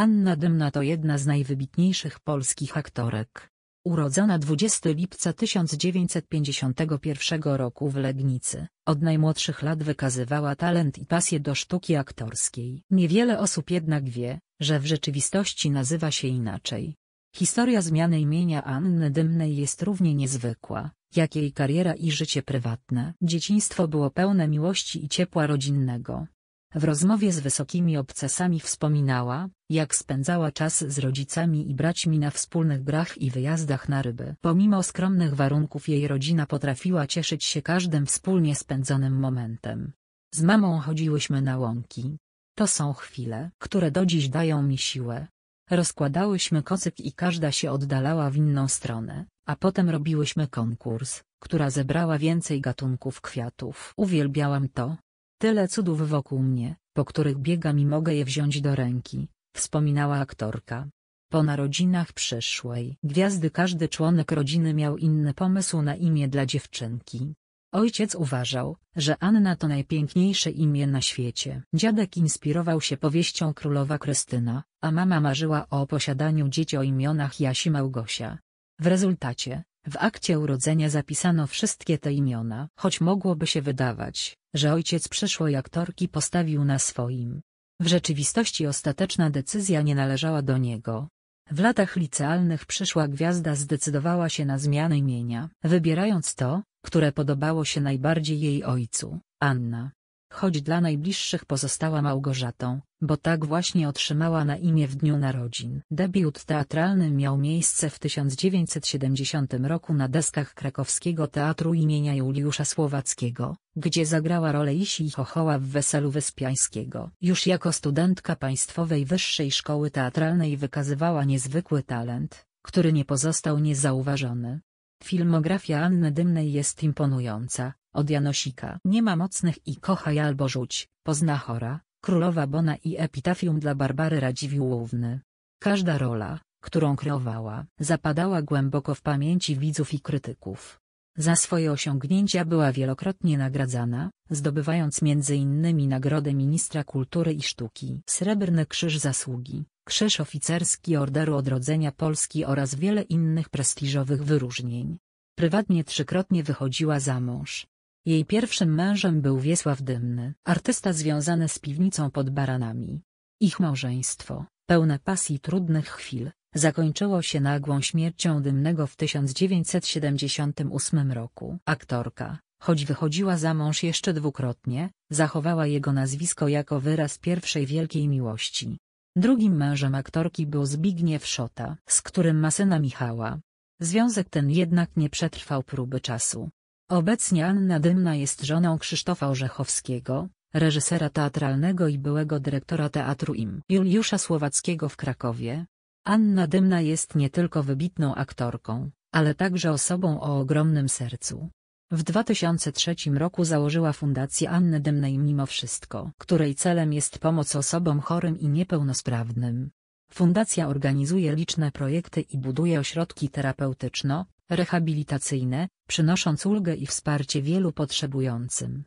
Anna Dymna to jedna z najwybitniejszych polskich aktorek. Urodzona 20 lipca 1951 roku w Legnicy, od najmłodszych lat wykazywała talent i pasję do sztuki aktorskiej. Niewiele osób jednak wie, że w rzeczywistości nazywa się inaczej. Historia zmiany imienia Anny Dymnej jest równie niezwykła, jak jej kariera i życie prywatne. Dzieciństwo było pełne miłości i ciepła rodzinnego. W rozmowie z wysokimi obcasami wspominała, jak spędzała czas z rodzicami i braćmi na wspólnych grach i wyjazdach na ryby. Pomimo skromnych warunków jej rodzina potrafiła cieszyć się każdym wspólnie spędzonym momentem. Z mamą chodziłyśmy na łąki. To są chwile, które do dziś dają mi siłę. Rozkładałyśmy kocyk i każda się oddalała w inną stronę, a potem robiłyśmy konkurs, która zebrała więcej gatunków kwiatów. Uwielbiałam to, Tyle cudów wokół mnie, po których biegam i mogę je wziąć do ręki, wspominała aktorka. Po narodzinach przyszłej gwiazdy każdy członek rodziny miał inny pomysł na imię dla dziewczynki. Ojciec uważał, że Anna to najpiękniejsze imię na świecie. Dziadek inspirował się powieścią królowa Krystyna, a mama marzyła o posiadaniu dzieci o imionach Jasi Małgosia. W rezultacie, w akcie urodzenia zapisano wszystkie te imiona, choć mogłoby się wydawać, że ojciec przyszłej aktorki postawił na swoim. W rzeczywistości ostateczna decyzja nie należała do niego. W latach licealnych przyszła gwiazda zdecydowała się na zmianę imienia, wybierając to, które podobało się najbardziej jej ojcu, Anna choć dla najbliższych pozostała Małgorzatą, bo tak właśnie otrzymała na imię w dniu narodzin. Debiut teatralny miał miejsce w 1970 roku na deskach krakowskiego teatru imienia Juliusza Słowackiego, gdzie zagrała rolę Isi Chochoła w Weselu Wyspiańskiego. Już jako studentka Państwowej Wyższej Szkoły Teatralnej wykazywała niezwykły talent, który nie pozostał niezauważony. Filmografia Anny Dymnej jest imponująca, od Janosika Nie ma mocnych i kochaj albo rzuć, pozna chora, Królowa Bona i epitafium dla Barbary Radziwiłłówny. Każda rola, którą kreowała, zapadała głęboko w pamięci widzów i krytyków. Za swoje osiągnięcia była wielokrotnie nagradzana, zdobywając m.in. Nagrodę Ministra Kultury i Sztuki Srebrny Krzyż Zasługi. Krzyż Oficerski Orderu Odrodzenia Polski oraz wiele innych prestiżowych wyróżnień. Prywatnie trzykrotnie wychodziła za mąż. Jej pierwszym mężem był Wiesław Dymny, artysta związany z piwnicą pod Baranami. Ich małżeństwo, pełne pasji trudnych chwil, zakończyło się nagłą śmiercią Dymnego w 1978 roku. Aktorka, choć wychodziła za mąż jeszcze dwukrotnie, zachowała jego nazwisko jako wyraz pierwszej wielkiej miłości. Drugim mężem aktorki był Zbigniew Szota, z którym ma syna Michała. Związek ten jednak nie przetrwał próby czasu. Obecnie Anna Dymna jest żoną Krzysztofa Orzechowskiego, reżysera teatralnego i byłego dyrektora teatru im Juliusza Słowackiego w Krakowie. Anna Dymna jest nie tylko wybitną aktorką, ale także osobą o ogromnym sercu. W 2003 roku założyła Fundację Anny Dymnej Mimo Wszystko, której celem jest pomoc osobom chorym i niepełnosprawnym. Fundacja organizuje liczne projekty i buduje ośrodki terapeutyczno-rehabilitacyjne, przynosząc ulgę i wsparcie wielu potrzebującym.